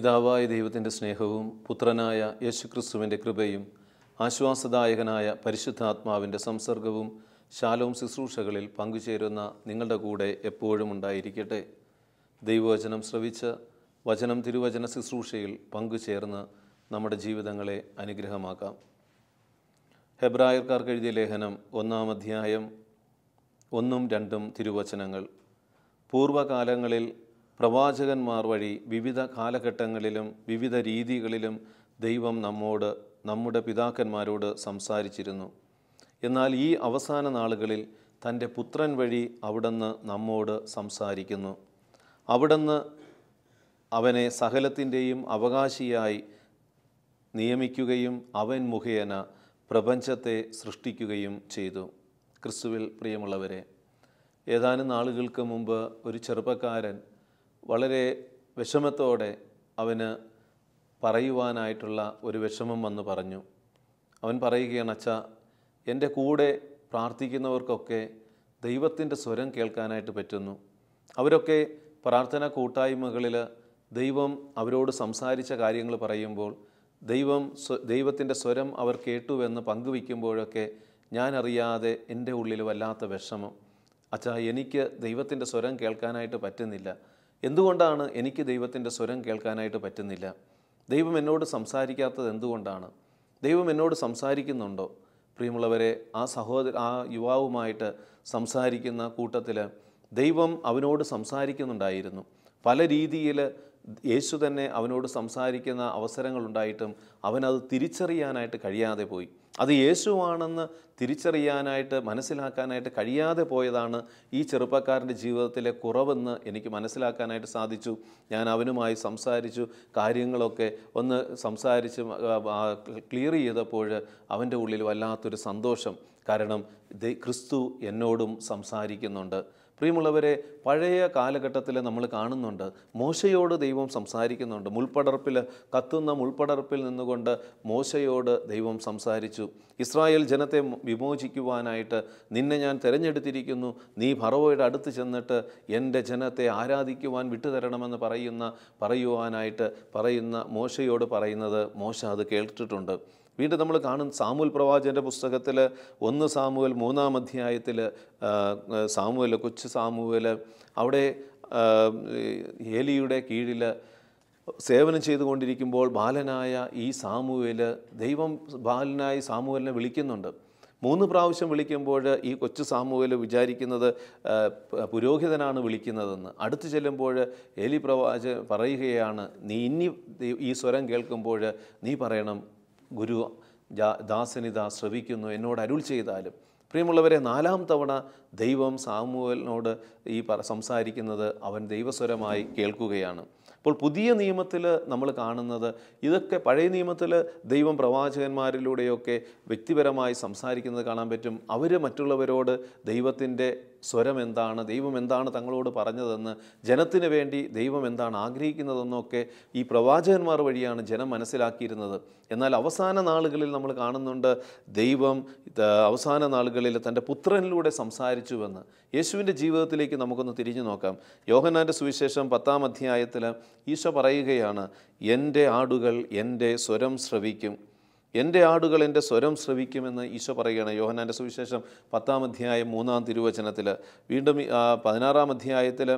പിതാവായ ദൈവത്തിൻ്റെ സ്നേഹവും പുത്രനായ യേശുക്രിസ്തുവിൻ്റെ കൃപയും ആശ്വാസദായകനായ പരിശുദ്ധാത്മാവിൻ്റെ സംസർഗവും ശാലവും ശുശ്രൂഷകളിൽ പങ്കുചേരുന്ന നിങ്ങളുടെ കൂടെ എപ്പോഴും ഉണ്ടായിരിക്കട്ടെ ദൈവവചനം ശ്രവിച്ച് വചനം തിരുവചന ശുശ്രൂഷയിൽ പങ്കുചേർന്ന് നമ്മുടെ ജീവിതങ്ങളെ അനുഗ്രഹമാക്കാം ഹെബ്രായർക്കാർക്ക് എഴുതിയ ലേഖനം ഒന്നാം അധ്യായം ഒന്നും രണ്ടും തിരുവചനങ്ങൾ പൂർവ്വകാലങ്ങളിൽ പ്രവാചകന്മാർ വഴി വിവിധ കാലഘട്ടങ്ങളിലും വിവിധ രീതികളിലും ദൈവം നമ്മോട് നമ്മുടെ പിതാക്കന്മാരോട് സംസാരിച്ചിരുന്നു എന്നാൽ ഈ അവസാന നാളുകളിൽ തൻ്റെ പുത്രൻ വഴി അവിടുന്ന് നമ്മോട് സംസാരിക്കുന്നു അവിടുന്ന് അവനെ സകലത്തിൻ്റെയും അവകാശിയായി നിയമിക്കുകയും അവൻ മുഖേന പ്രപഞ്ചത്തെ സൃഷ്ടിക്കുകയും ചെയ്തു ക്രിസ്തുവിൽ പ്രിയമുള്ളവരെ ഏതാനും നാളുകൾക്ക് മുമ്പ് ഒരു ചെറുപ്പക്കാരൻ വളരെ വിഷമത്തോടെ അവന് പറയുവാനായിട്ടുള്ള ഒരു വിഷമം വന്ന് പറഞ്ഞു അവൻ പറയുകയാണ് അച്ഛ എൻ്റെ കൂടെ പ്രാർത്ഥിക്കുന്നവർക്കൊക്കെ ദൈവത്തിൻ്റെ സ്വരം കേൾക്കാനായിട്ട് പറ്റുന്നു അവരൊക്കെ പ്രാർത്ഥന കൂട്ടായ്മകളിൽ ദൈവം അവരോട് സംസാരിച്ച കാര്യങ്ങൾ പറയുമ്പോൾ ദൈവം ദൈവത്തിൻ്റെ സ്വരം അവർ കേട്ടുവെന്ന് പങ്കുവയ്ക്കുമ്പോഴൊക്കെ ഞാനറിയാതെ എൻ്റെ ഉള്ളിൽ വല്ലാത്ത വിഷമം അച്ഛാ എനിക്ക് ദൈവത്തിൻ്റെ സ്വരം കേൾക്കാനായിട്ട് പറ്റുന്നില്ല എന്തുകൊണ്ടാണ് എനിക്ക് ദൈവത്തിൻ്റെ സ്വരം കേൾക്കാനായിട്ട് പറ്റുന്നില്ല ദൈവം എന്നോട് സംസാരിക്കാത്തത് എന്തുകൊണ്ടാണ് ദൈവം എന്നോട് സംസാരിക്കുന്നുണ്ടോ പ്രിയമുള്ളവരെ ആ സഹോദര ആ യുവാവുമായിട്ട് സംസാരിക്കുന്ന കൂട്ടത്തിൽ ദൈവം അവനോട് സംസാരിക്കുന്നുണ്ടായിരുന്നു പല രീതിയിൽ യേശു തന്നെ അവനോട് സംസാരിക്കുന്ന അവസരങ്ങളുണ്ടായിട്ടും അവനത് തിരിച്ചറിയാനായിട്ട് കഴിയാതെ പോയി അത് യേശുവാണെന്ന് തിരിച്ചറിയാനായിട്ട് മനസ്സിലാക്കാനായിട്ട് കഴിയാതെ പോയതാണ് ഈ ചെറുപ്പക്കാരൻ്റെ ജീവിതത്തിലെ കുറവെന്ന് എനിക്ക് മനസ്സിലാക്കാനായിട്ട് സാധിച്ചു ഞാൻ അവനുമായി സംസാരിച്ചു കാര്യങ്ങളൊക്കെ ഒന്ന് സംസാരിച്ച് ക്ലിയർ ചെയ്തപ്പോൾ അവൻ്റെ ഉള്ളിൽ വല്ലാത്തൊരു സന്തോഷം കാരണം ക്രിസ്തു എന്നോടും സംസാരിക്കുന്നുണ്ട് പ്രിയമുള്ളവരെ പഴയ കാലഘട്ടത്തിൽ നമ്മൾ കാണുന്നുണ്ട് മോശയോട് ദൈവം സംസാരിക്കുന്നുണ്ട് മുൾപ്പടർപ്പിൽ കത്തുന്ന മുൾപ്പടർപ്പിൽ നിന്നുകൊണ്ട് മോശയോട് ദൈവം സംസാരിച്ചു ഇസ്രായേൽ ജനത്തെ വിമോചിക്കുവാനായിട്ട് നിന്നെ ഞാൻ തിരഞ്ഞെടുത്തിരിക്കുന്നു നീ ഭറവയുടെ അടുത്ത് ചെന്നിട്ട് എൻ്റെ ജനത്തെ ആരാധിക്കുവാൻ വിട്ടുതരണമെന്ന് പറയുന്ന പറയുവാനായിട്ട് പറയുന്ന മോശയോട് പറയുന്നത് മോശ അത് കേട്ടിട്ടുണ്ട് വീണ്ടും നമ്മൾ കാണുന്ന സാമുൽ പ്രവാചൻ്റെ പുസ്തകത്തിൽ ഒന്ന് സാമുവൽ മൂന്നാം അധ്യായത്തിൽ സാമുവൽ കൊച്ചു സാമുവൽ അവിടെ ഏലിയുടെ കീഴിൽ സേവനം ചെയ്തുകൊണ്ടിരിക്കുമ്പോൾ ബാലനായ ഈ സാമുവൽ ദൈവം ബാലനായി സാമുവേലിനെ വിളിക്കുന്നുണ്ട് മൂന്ന് പ്രാവശ്യം വിളിക്കുമ്പോൾ ഈ കൊച്ചു സാമുവേൽ വിചാരിക്കുന്നത് പുരോഹിതനാണ് വിളിക്കുന്നതെന്ന് അടുത്തു ചെല്ലുമ്പോൾ എലി പ്രവാച പറയുകയാണ് നീ ഇനി ഈ സ്വരം കേൾക്കുമ്പോൾ നീ പറയണം ഗുരു ദാസനിത ശ്രവിക്കുന്നു എന്നോട് അരുൾ ചെയ്താലും പ്രിയമുള്ളവരെ നാലാം തവണ ദൈവം സാമുവലിനോട് ഈ പറ സംസാരിക്കുന്നത് അവൻ ദൈവസ്വരമായി കേൾക്കുകയാണ് അപ്പോൾ പുതിയ നിയമത്തിൽ നമ്മൾ കാണുന്നത് ഇതൊക്കെ പഴയ നിയമത്തിൽ ദൈവം പ്രവാചകന്മാരിലൂടെയൊക്കെ വ്യക്തിപരമായി സംസാരിക്കുന്നത് കാണാൻ പറ്റും അവർ മറ്റുള്ളവരോട് ദൈവത്തിൻ്റെ സ്വരം എന്താണ് ദൈവം എന്താണ് തങ്ങളോട് പറഞ്ഞതെന്ന് ജനത്തിന് വേണ്ടി ദൈവം എന്താണ് ആഗ്രഹിക്കുന്നതെന്നൊക്കെ ഈ പ്രവാചകന്മാർ വഴിയാണ് ജനം മനസ്സിലാക്കിയിരുന്നത് എന്നാൽ അവസാന നാളുകളിൽ നമ്മൾ കാണുന്നുണ്ട് ദൈവം അവസാന നാളുകളിൽ തൻ്റെ പുത്രനിലൂടെ സംസാരിച്ചുവെന്ന് യേശുവിൻ്റെ ജീവിതത്തിലേക്ക് നമുക്കൊന്ന് തിരിഞ്ഞു നോക്കാം യോഹനാൻ്റെ സുവിശേഷം പത്താം അധ്യായത്തിൽ ഈശോ പറയുകയാണ് എൻ്റെ ആടുകൾ എൻ്റെ സ്വരം ശ്രവിക്കും എൻ്റെ ആടുകൾ എൻ്റെ സ്വരം ശ്രവിക്കുമെന്ന് ഈശോ പറയുകയാണ് യോഹനാൻ്റെ സുവിശേഷം പത്താം അധ്യായം മൂന്നാം തിരുവചനത്തിൽ വീണ്ടും പതിനാറാം അധ്യായത്തിൽ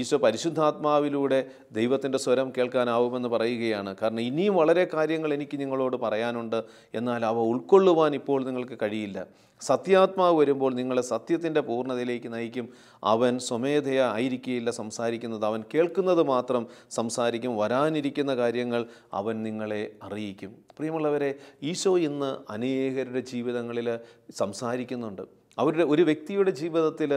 ഈശോ പരിശുദ്ധാത്മാവിലൂടെ ദൈവത്തിൻ്റെ സ്വരം കേൾക്കാനാവുമെന്ന് പറയുകയാണ് കാരണം ഇനിയും വളരെ കാര്യങ്ങൾ എനിക്ക് നിങ്ങളോട് പറയാനുണ്ട് എന്നാൽ അവ ഉൾക്കൊള്ളുവാൻ ഇപ്പോൾ നിങ്ങൾക്ക് കഴിയില്ല സത്യാത്മാവ് വരുമ്പോൾ നിങ്ങളെ സത്യത്തിൻ്റെ പൂർണ്ണതയിലേക്ക് നയിക്കും അവൻ സ്വമേധയ ആയിരിക്കുകയില്ല സംസാരിക്കുന്നത് അവൻ കേൾക്കുന്നത് മാത്രം സംസാരിക്കും വരാനിരിക്കുന്ന കാര്യങ്ങൾ അവൻ നിങ്ങളെ അറിയിക്കും പ്രിയമുള്ളവരെ ഈശോ ഇന്ന് അനേകരുടെ ജീവിതങ്ങളിൽ സംസാരിക്കുന്നുണ്ട് അവരുടെ ഒരു വ്യക്തിയുടെ ജീവിതത്തിൽ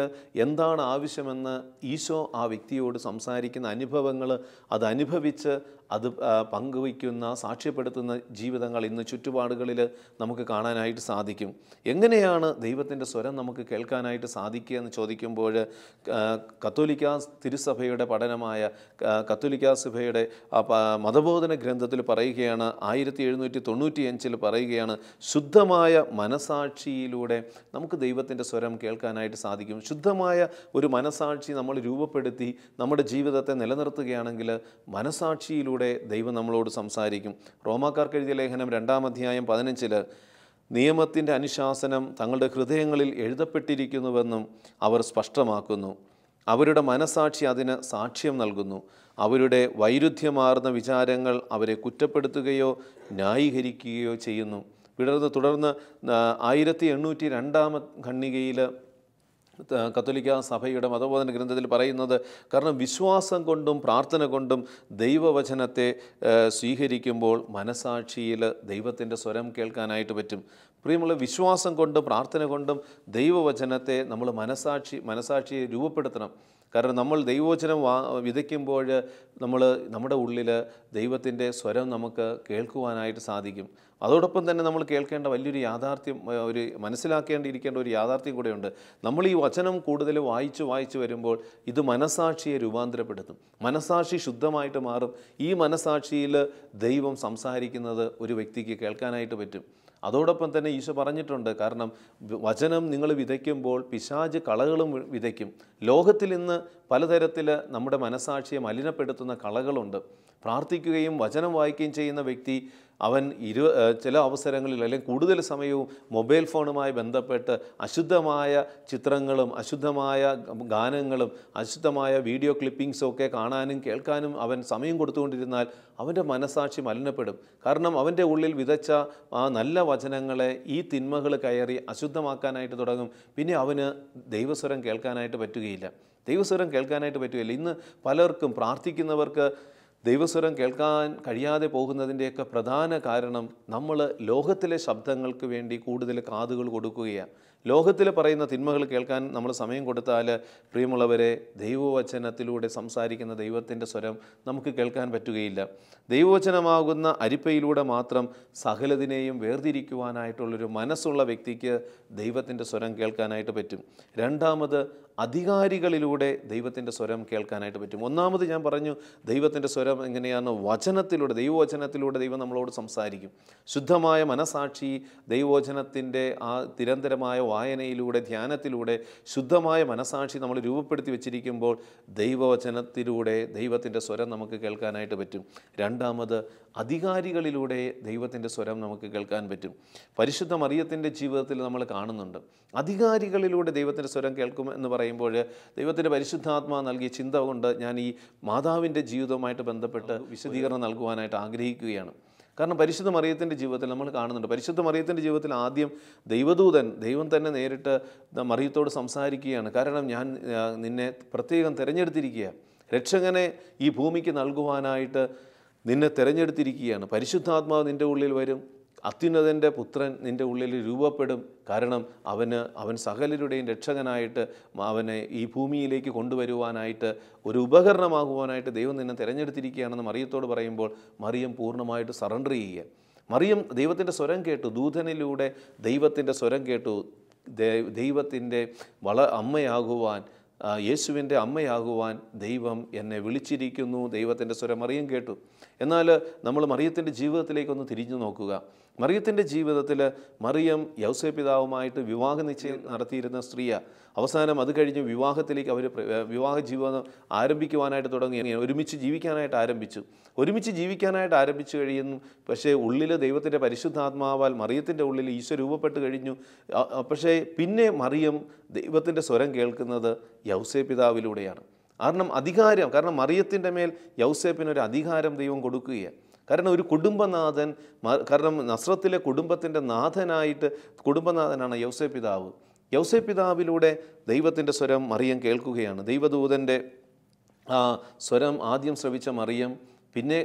എന്താണ് ആവശ്യമെന്ന് ഈശോ ആ വ്യക്തിയോട് സംസാരിക്കുന്ന അനുഭവങ്ങൾ അത് അനുഭവിച്ച് അത് പങ്കുവയ്ക്കുന്ന സാക്ഷ്യപ്പെടുത്തുന്ന ജീവിതങ്ങൾ ഇന്ന് ചുറ്റുപാടുകളിൽ നമുക്ക് കാണാനായിട്ട് സാധിക്കും എങ്ങനെയാണ് ദൈവത്തിൻ്റെ സ്വരം നമുക്ക് കേൾക്കാനായിട്ട് സാധിക്കുക എന്ന് ചോദിക്കുമ്പോൾ കത്തോലിക്ക തിരുസഭയുടെ പഠനമായ കത്തോലിക്ക സഭയുടെ മതബോധന ഗ്രന്ഥത്തിൽ പറയുകയാണ് ആയിരത്തി എഴുന്നൂറ്റി തൊണ്ണൂറ്റി അഞ്ചിൽ പറയുകയാണ് ശുദ്ധമായ മനസാക്ഷിയിലൂടെ നമുക്ക് ദൈവത്തിൻ്റെ സ്വരം കേൾക്കാനായിട്ട് സാധിക്കും ശുദ്ധമായ ഒരു മനസാക്ഷി നമ്മൾ രൂപപ്പെടുത്തി നമ്മുടെ ജീവിതത്തെ നിലനിർത്തുകയാണെങ്കിൽ മനസാക്ഷിയിലൂടെ വചനത്തിലൂടെ ദൈവം നമ്മളോട് സംസാരിക്കും റോമാക്കാർക്ക് എഴുതിയ ലേഖനം രണ്ടാം അധ്യായം പതിനഞ്ചിൽ നിയമത്തിൻ്റെ അനുശാസനം തങ്ങളുടെ ഹൃദയങ്ങളിൽ എഴുതപ്പെട്ടിരിക്കുന്നുവെന്നും അവർ സ്പഷ്ടമാക്കുന്നു അവരുടെ മനസാക്ഷി അതിന് സാക്ഷ്യം നൽകുന്നു അവരുടെ വൈരുദ്ധ്യമാർന്ന വിചാരങ്ങൾ അവരെ കുറ്റപ്പെടുത്തുകയോ ന്യായീകരിക്കുകയോ ചെയ്യുന്നു പിടർന്ന് തുടർന്ന് ആയിരത്തി എണ്ണൂറ്റി രണ്ടാമ ഖണ്ണികയിൽ കത്തോലിക്ക സഭയുടെ മതബോധന ഗ്രന്ഥത്തിൽ പറയുന്നത് കാരണം വിശ്വാസം കൊണ്ടും പ്രാർത്ഥന കൊണ്ടും ദൈവവചനത്തെ സ്വീകരിക്കുമ്പോൾ മനസാക്ഷിയിൽ ദൈവത്തിൻ്റെ സ്വരം കേൾക്കാനായിട്ട് പറ്റും പ്രിയമുള്ള വിശ്വാസം കൊണ്ടും പ്രാർത്ഥന കൊണ്ടും ദൈവവചനത്തെ നമ്മൾ മനസാക്ഷി മനസാക്ഷിയെ രൂപപ്പെടുത്തണം കാരണം നമ്മൾ ദൈവവചനം വാ വിതയ്ക്കുമ്പോൾ നമ്മൾ നമ്മുടെ ഉള്ളിൽ ദൈവത്തിൻ്റെ സ്വരം നമുക്ക് കേൾക്കുവാനായിട്ട് സാധിക്കും അതോടൊപ്പം തന്നെ നമ്മൾ കേൾക്കേണ്ട വലിയൊരു യാഥാർത്ഥ്യം ഒരു മനസ്സിലാക്കേണ്ടിയിരിക്കേണ്ട ഒരു യാഥാർത്ഥ്യം കൂടെയുണ്ട് നമ്മൾ ഈ വചനം കൂടുതൽ വായിച്ച് വായിച്ച് വരുമ്പോൾ ഇത് മനസാക്ഷിയെ രൂപാന്തരപ്പെടുത്തും മനസാക്ഷി ശുദ്ധമായിട്ട് മാറും ഈ മനസാക്ഷിയിൽ ദൈവം സംസാരിക്കുന്നത് ഒരു വ്യക്തിക്ക് കേൾക്കാനായിട്ട് പറ്റും അതോടൊപ്പം തന്നെ ഈശോ പറഞ്ഞിട്ടുണ്ട് കാരണം വചനം നിങ്ങൾ വിതയ്ക്കുമ്പോൾ പിശാജ് കളകളും വിതയ്ക്കും ലോകത്തിൽ ഇന്ന് പലതരത്തിൽ നമ്മുടെ മനസാക്ഷിയെ മലിനപ്പെടുത്തുന്ന കളകളുണ്ട് പ്രാർത്ഥിക്കുകയും വചനം വായിക്കുകയും ചെയ്യുന്ന വ്യക്തി അവൻ ഇരു ചില അവസരങ്ങളിൽ അല്ലെങ്കിൽ കൂടുതൽ സമയവും മൊബൈൽ ഫോണുമായി ബന്ധപ്പെട്ട് അശുദ്ധമായ ചിത്രങ്ങളും അശുദ്ധമായ ഗാനങ്ങളും അശുദ്ധമായ വീഡിയോ ക്ലിപ്പിംഗ്സും ഒക്കെ കാണാനും കേൾക്കാനും അവൻ സമയം കൊടുത്തുകൊണ്ടിരുന്നാൽ അവൻ്റെ മനസാക്ഷി മലിനപ്പെടും കാരണം അവൻ്റെ ഉള്ളിൽ വിതച്ച ആ നല്ല വചനങ്ങളെ ഈ തിന്മകൾ കയറി അശുദ്ധമാക്കാനായിട്ട് തുടങ്ങും പിന്നെ അവന് ദൈവസ്വരം കേൾക്കാനായിട്ട് പറ്റുകയില്ല ദൈവസ്വരം കേൾക്കാനായിട്ട് പറ്റുകയില്ല ഇന്ന് പലർക്കും പ്രാർത്ഥിക്കുന്നവർക്ക് ദൈവസ്വരം കേൾക്കാൻ കഴിയാതെ പോകുന്നതിൻ്റെയൊക്കെ പ്രധാന കാരണം നമ്മൾ ലോകത്തിലെ ശബ്ദങ്ങൾക്ക് വേണ്ടി കൂടുതൽ കാതുകൾ കൊടുക്കുകയാണ് ലോകത്തിൽ പറയുന്ന തിന്മകൾ കേൾക്കാൻ നമ്മൾ സമയം കൊടുത്താൽ പ്രിയമുള്ളവരെ ദൈവവചനത്തിലൂടെ സംസാരിക്കുന്ന ദൈവത്തിൻ്റെ സ്വരം നമുക്ക് കേൾക്കാൻ പറ്റുകയില്ല ദൈവവചനമാകുന്ന അരിപ്പയിലൂടെ മാത്രം സകലതിനെയും വേർതിരിക്കുവാനായിട്ടുള്ളൊരു മനസ്സുള്ള വ്യക്തിക്ക് ദൈവത്തിൻ്റെ സ്വരം കേൾക്കാനായിട്ട് പറ്റും രണ്ടാമത് അധികാരികളിലൂടെ ദൈവത്തിൻ്റെ സ്വരം കേൾക്കാനായിട്ട് പറ്റും ഒന്നാമത് ഞാൻ പറഞ്ഞു ദൈവത്തിൻ്റെ സ്വരം എങ്ങനെയാണ് വചനത്തിലൂടെ ദൈവവചനത്തിലൂടെ ദൈവം നമ്മളോട് സംസാരിക്കും ശുദ്ധമായ മനസാക്ഷി ദൈവവചനത്തിൻ്റെ ആ നിരന്തരമായ വായനയിലൂടെ ധ്യാനത്തിലൂടെ ശുദ്ധമായ മനസാക്ഷി നമ്മൾ രൂപപ്പെടുത്തി വെച്ചിരിക്കുമ്പോൾ ദൈവവചനത്തിലൂടെ ദൈവത്തിൻ്റെ സ്വരം നമുക്ക് കേൾക്കാനായിട്ട് പറ്റും രണ്ടാമത് അധികാരികളിലൂടെ ദൈവത്തിൻ്റെ സ്വരം നമുക്ക് കേൾക്കാൻ പറ്റും പരിശുദ്ധ മറിയത്തിൻ്റെ ജീവിതത്തിൽ നമ്മൾ കാണുന്നുണ്ട് അധികാരികളിലൂടെ ദൈവത്തിൻ്റെ സ്വരം കേൾക്കും എന്ന് പറയുമ്പോൾ ദൈവത്തിൻ്റെ പരിശുദ്ധാത്മാ നൽകിയ ചിന്ത കൊണ്ട് ഞാൻ ഈ മാതാവിൻ്റെ ജീവിതവുമായിട്ട് ബന്ധപ്പെട്ട് വിശദീകരണം നൽകുവാനായിട്ട് ആഗ്രഹിക്കുകയാണ് കാരണം പരിശുദ്ധ മറിയത്തിൻ്റെ ജീവിതത്തിൽ നമ്മൾ കാണുന്നുണ്ട് പരിശുദ്ധ മറിയത്തിൻ്റെ ജീവിതത്തിൽ ആദ്യം ദൈവദൂതൻ ദൈവം തന്നെ നേരിട്ട് മറിയത്തോട് സംസാരിക്കുകയാണ് കാരണം ഞാൻ നിന്നെ പ്രത്യേകം തിരഞ്ഞെടുത്തിരിക്കുക രക്ഷകനെ ഈ ഭൂമിക്ക് നൽകുവാനായിട്ട് നിന്നെ തിരഞ്ഞെടുത്തിരിക്കുകയാണ് പരിശുദ്ധാത്മാവ് നിൻ്റെ ഉള്ളിൽ വരും അത്യുന്നതൻ്റെ പുത്രൻ നിൻ്റെ ഉള്ളിൽ രൂപപ്പെടും കാരണം അവന് അവൻ സകലരുടെയും രക്ഷകനായിട്ട് അവനെ ഈ ഭൂമിയിലേക്ക് കൊണ്ടുവരുവാനായിട്ട് ഒരു ഉപകരണമാകുവാനായിട്ട് ദൈവം നിന്നെ തിരഞ്ഞെടുത്തിരിക്കുകയാണെന്ന് മറിയത്തോട് പറയുമ്പോൾ മറിയം പൂർണ്ണമായിട്ട് സറണ്ടർ ചെയ്യുക മറിയം ദൈവത്തിൻ്റെ സ്വരം കേട്ടു ദൂതനിലൂടെ ദൈവത്തിൻ്റെ സ്വരം കേട്ടു ദൈവത്തിൻ്റെ വള അമ്മയാകുവാൻ യേശുവിൻ്റെ അമ്മയാകുവാൻ ദൈവം എന്നെ വിളിച്ചിരിക്കുന്നു ദൈവത്തിൻ്റെ സ്വരം മറിയം കേട്ടു എന്നാൽ നമ്മൾ മറിയത്തിൻ്റെ ജീവിതത്തിലേക്കൊന്ന് തിരിഞ്ഞു നോക്കുക മറിയത്തിൻ്റെ ജീവിതത്തിൽ മറിയം യൗസേ പിതാവുമായിട്ട് വിവാഹ നിശ്ചയം നടത്തിയിരുന്ന സ്ത്രീയ അവസാനം അത് കഴിഞ്ഞ് വിവാഹത്തിലേക്ക് അവർ വിവാഹ ജീവിതം ആരംഭിക്കുവാനായിട്ട് തുടങ്ങി ഒരുമിച്ച് ജീവിക്കാനായിട്ട് ആരംഭിച്ചു ഒരുമിച്ച് ജീവിക്കാനായിട്ട് ആരംഭിച്ചു കഴിയുന്നു പക്ഷേ ഉള്ളിൽ ദൈവത്തിൻ്റെ പരിശുദ്ധാത്മാവാൽ മറിയത്തിൻ്റെ ഉള്ളിൽ ഈശോ രൂപപ്പെട്ട് കഴിഞ്ഞു പക്ഷേ പിന്നെ മറിയം ദൈവത്തിൻ്റെ സ്വരം കേൾക്കുന്നത് യൗസേ പിതാവിലൂടെയാണ് കാരണം അധികാരം കാരണം മറിയത്തിൻ്റെ മേൽ യൗസേപ്പിനൊരു അധികാരം ദൈവം കൊടുക്കുകയാണ് കാരണം ഒരു കുടുംബനാഥൻ കാരണം നസ്രത്തിലെ കുടുംബത്തിൻ്റെ നാഥനായിട്ട് കുടുംബനാഥനാണ് യൗസേ പിതാവ് യൗസേ പിതാവിലൂടെ ദൈവത്തിൻ്റെ സ്വരം മറിയം കേൾക്കുകയാണ് ദൈവദൂതൻ്റെ ആ സ്വരം ആദ്യം ശ്രവിച്ച മറിയം പിന്നെ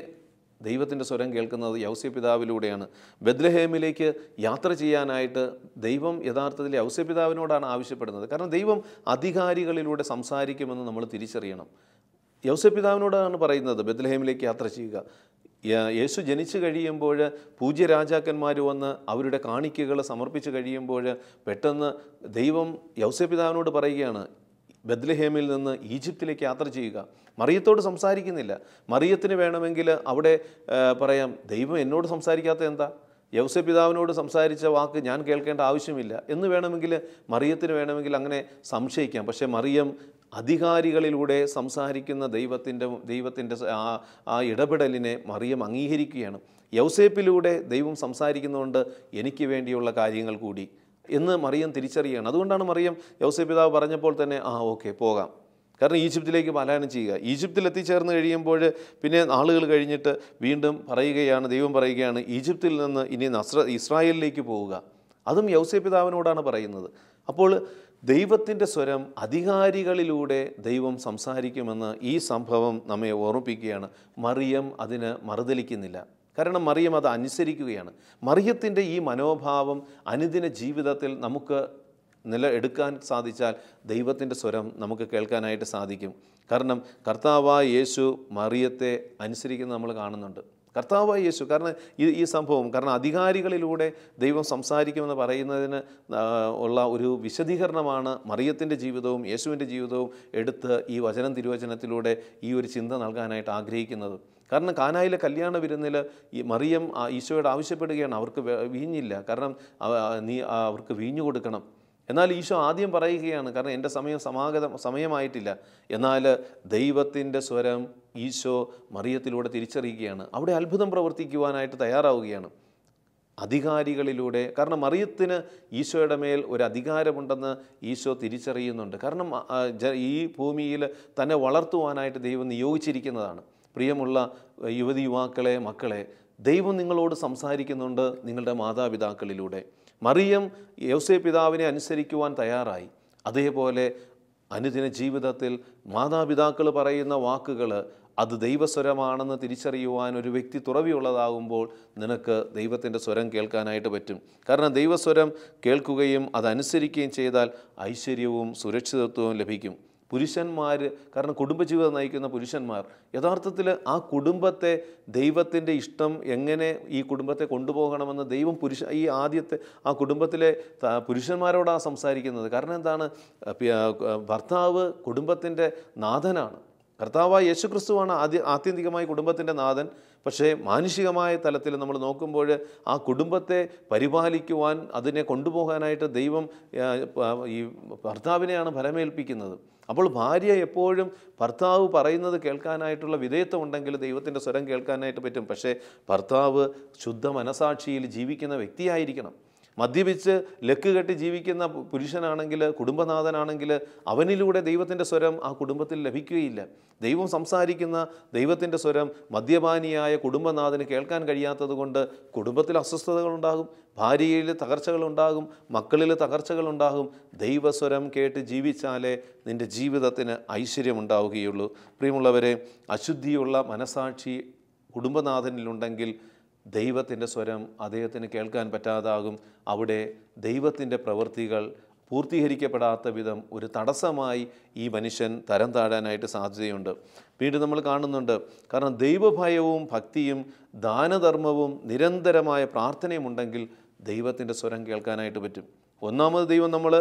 ദൈവത്തിൻ്റെ സ്വരം കേൾക്കുന്നത് യൗസ്യ പിതാവിലൂടെയാണ് ബദ്രഹേമിലേക്ക് യാത്ര ചെയ്യാനായിട്ട് ദൈവം യഥാർത്ഥത്തിൽ യൗസ്യ പിതാവിനോടാണ് ആവശ്യപ്പെടുന്നത് കാരണം ദൈവം അധികാരികളിലൂടെ സംസാരിക്കുമെന്ന് നമ്മൾ തിരിച്ചറിയണം പിതാവിനോടാണ് പറയുന്നത് ബദ്രഹേമിലേക്ക് യാത്ര ചെയ്യുക യേശു ജനിച്ചു കഴിയുമ്പോൾ പൂജ്യ രാജാക്കന്മാർ വന്ന് അവരുടെ കാണിക്കകൾ സമർപ്പിച്ചു കഴിയുമ്പോൾ പെട്ടെന്ന് ദൈവം യൗസപിതാവിനോട് പറയുകയാണ് ബദ്ലഹേമിൽ നിന്ന് ഈജിപ്തിലേക്ക് യാത്ര ചെയ്യുക മറിയത്തോട് സംസാരിക്കുന്നില്ല മറിയത്തിന് വേണമെങ്കിൽ അവിടെ പറയാം ദൈവം എന്നോട് സംസാരിക്കാത്ത എന്താ യൗസ പിതാവിനോട് സംസാരിച്ച വാക്ക് ഞാൻ കേൾക്കേണ്ട ആവശ്യമില്ല എന്ന് വേണമെങ്കിൽ മറിയത്തിന് വേണമെങ്കിൽ അങ്ങനെ സംശയിക്കാം പക്ഷേ മറിയം അധികാരികളിലൂടെ സംസാരിക്കുന്ന ദൈവത്തിൻ്റെ ദൈവത്തിൻ്റെ ആ ആ ഇടപെടലിനെ മറിയം അംഗീകരിക്കുകയാണ് യൗസേപ്പിലൂടെ ദൈവം സംസാരിക്കുന്നതുകൊണ്ട് എനിക്ക് വേണ്ടിയുള്ള കാര്യങ്ങൾ കൂടി എന്ന് മറിയം തിരിച്ചറിയുകയാണ് അതുകൊണ്ടാണ് മറിയം യൗസേപ്പിതാവ് പറഞ്ഞപ്പോൾ തന്നെ ആ ഓക്കെ പോകാം കാരണം ഈജിപ്തിലേക്ക് പലായനം ചെയ്യുക ഈജിപ്തിൽ എത്തിച്ചേർന്ന് കഴിയുമ്പോൾ പിന്നെ നാളുകൾ കഴിഞ്ഞിട്ട് വീണ്ടും പറയുകയാണ് ദൈവം പറയുകയാണ് ഈജിപ്തിൽ നിന്ന് ഇനി നസ്ര ഇസ്രായേലിലേക്ക് പോവുക അതും യൗസേ പിതാവിനോടാണ് പറയുന്നത് അപ്പോൾ ദൈവത്തിൻ്റെ സ്വരം അധികാരികളിലൂടെ ദൈവം സംസാരിക്കുമെന്ന് ഈ സംഭവം നമ്മെ ഓർമ്മിപ്പിക്കുകയാണ് മറിയം അതിന് മറുതലിക്കുന്നില്ല കാരണം മറിയം അത് അനുസരിക്കുകയാണ് മറിയത്തിൻ്റെ ഈ മനോഭാവം അനുദിന ജീവിതത്തിൽ നമുക്ക് നില എടുക്കാൻ സാധിച്ചാൽ ദൈവത്തിൻ്റെ സ്വരം നമുക്ക് കേൾക്കാനായിട്ട് സാധിക്കും കാരണം കർത്താവായ യേശു മറിയത്തെ അനുസരിക്കുന്നത് നമ്മൾ കാണുന്നുണ്ട് കർത്താവായ യേശു കാരണം ഈ ഈ സംഭവം കാരണം അധികാരികളിലൂടെ ദൈവം സംസാരിക്കുമെന്ന് പറയുന്നതിന് ഉള്ള ഒരു വിശദീകരണമാണ് മറിയത്തിൻ്റെ ജീവിതവും യേശുവിൻ്റെ ജീവിതവും എടുത്ത് ഈ വചനം തിരുവചനത്തിലൂടെ ഈ ഒരു ചിന്ത നൽകാനായിട്ട് ആഗ്രഹിക്കുന്നത് കാരണം കാനായിലെ കല്യാണ വിരുന്നിൽ ഈ മറിയം ഈശോയോട് ആവശ്യപ്പെടുകയാണ് അവർക്ക് വീഞ്ഞില്ല കാരണം നീ അവർക്ക് വീഞ്ഞു കൊടുക്കണം എന്നാൽ ഈശോ ആദ്യം പറയുകയാണ് കാരണം എൻ്റെ സമയം സമാഗതം സമയമായിട്ടില്ല എന്നാൽ ദൈവത്തിൻ്റെ സ്വരം ഈശോ മറിയത്തിലൂടെ തിരിച്ചറിയുകയാണ് അവിടെ അത്ഭുതം പ്രവർത്തിക്കുവാനായിട്ട് തയ്യാറാവുകയാണ് അധികാരികളിലൂടെ കാരണം മറിയത്തിന് ഈശോയുടെ മേൽ ഒരു അധികാരമുണ്ടെന്ന് ഈശോ തിരിച്ചറിയുന്നുണ്ട് കാരണം ഈ ഭൂമിയിൽ തന്നെ വളർത്തുവാനായിട്ട് ദൈവം നിയോഗിച്ചിരിക്കുന്നതാണ് പ്രിയമുള്ള യുവതി യുവാക്കളെ മക്കളെ ദൈവം നിങ്ങളോട് സംസാരിക്കുന്നുണ്ട് നിങ്ങളുടെ മാതാപിതാക്കളിലൂടെ മറിയം യൗസേ പിതാവിനെ അനുസരിക്കുവാൻ തയ്യാറായി അതേപോലെ അനുദിന ജീവിതത്തിൽ മാതാപിതാക്കൾ പറയുന്ന വാക്കുകൾ അത് ദൈവസ്വരമാണെന്ന് തിരിച്ചറിയുവാൻ ഒരു വ്യക്തി തുറവിയുള്ളതാകുമ്പോൾ നിനക്ക് ദൈവത്തിൻ്റെ സ്വരം കേൾക്കാനായിട്ട് പറ്റും കാരണം ദൈവസ്വരം കേൾക്കുകയും അതനുസരിക്കുകയും ചെയ്താൽ ഐശ്വര്യവും സുരക്ഷിതത്വവും ലഭിക്കും പുരുഷന്മാർ കാരണം കുടുംബജീവിതം നയിക്കുന്ന പുരുഷന്മാർ യഥാർത്ഥത്തിൽ ആ കുടുംബത്തെ ദൈവത്തിൻ്റെ ഇഷ്ടം എങ്ങനെ ഈ കുടുംബത്തെ കൊണ്ടുപോകണമെന്ന് ദൈവം പുരുഷ ഈ ആദ്യത്തെ ആ കുടുംബത്തിലെ പുരുഷന്മാരോടാണ് സംസാരിക്കുന്നത് കാരണം എന്താണ് ഭർത്താവ് കുടുംബത്തിൻ്റെ നാഥനാണ് കർത്താവായ യേശു ക്രിസ്തുവാണ് ആദ്യ ആത്യന്തികമായി കുടുംബത്തിൻ്റെ നാഥൻ പക്ഷേ മാനുഷികമായ തലത്തിൽ നമ്മൾ നോക്കുമ്പോൾ ആ കുടുംബത്തെ പരിപാലിക്കുവാൻ അതിനെ കൊണ്ടുപോകാനായിട്ട് ദൈവം ഈ ഭർത്താവിനെയാണ് ഫലമേൽപ്പിക്കുന്നത് അപ്പോൾ ഭാര്യ എപ്പോഴും ഭർത്താവ് പറയുന്നത് കേൾക്കാനായിട്ടുള്ള വിധേയത്വം ഉണ്ടെങ്കിൽ ദൈവത്തിൻ്റെ സ്വരം കേൾക്കാനായിട്ട് പറ്റും പക്ഷേ ഭർത്താവ് ശുദ്ധ മനസാക്ഷിയിൽ ജീവിക്കുന്ന വ്യക്തിയായിരിക്കണം മദ്യപിച്ച് ലക്ക് കെട്ടി ജീവിക്കുന്ന പുരുഷനാണെങ്കിൽ കുടുംബനാഥനാണെങ്കിൽ അവനിലൂടെ ദൈവത്തിൻ്റെ സ്വരം ആ കുടുംബത്തിൽ ലഭിക്കുകയില്ല ദൈവം സംസാരിക്കുന്ന ദൈവത്തിൻ്റെ സ്വരം മദ്യപാനിയായ കുടുംബനാഥന് കേൾക്കാൻ കഴിയാത്തതുകൊണ്ട് കുടുംബത്തിൽ അസ്വസ്ഥതകളുണ്ടാകും ഭാര്യയിൽ തകർച്ചകളുണ്ടാകും മക്കളിൽ തകർച്ചകളുണ്ടാകും ദൈവസ്വരം കേട്ട് ജീവിച്ചാലേ നിൻ്റെ ജീവിതത്തിന് ഐശ്വര്യമുണ്ടാവുകയുള്ളൂ പ്രിയമുള്ളവരെ അശുദ്ധിയുള്ള മനസാക്ഷി കുടുംബനാഥനിലുണ്ടെങ്കിൽ ദൈവത്തിൻ്റെ സ്വരം അദ്ദേഹത്തിന് കേൾക്കാൻ പറ്റാതാകും അവിടെ ദൈവത്തിൻ്റെ പ്രവൃത്തികൾ പൂർത്തീകരിക്കപ്പെടാത്ത വിധം ഒരു തടസ്സമായി ഈ മനുഷ്യൻ തരം താഴാനായിട്ട് സാധ്യതയുണ്ട് വീണ്ടും നമ്മൾ കാണുന്നുണ്ട് കാരണം ദൈവഭയവും ഭക്തിയും ദാനധർമ്മവും നിരന്തരമായ പ്രാർത്ഥനയും ഉണ്ടെങ്കിൽ ദൈവത്തിൻ്റെ സ്വരം കേൾക്കാനായിട്ട് പറ്റും ഒന്നാമത് ദൈവം നമ്മൾ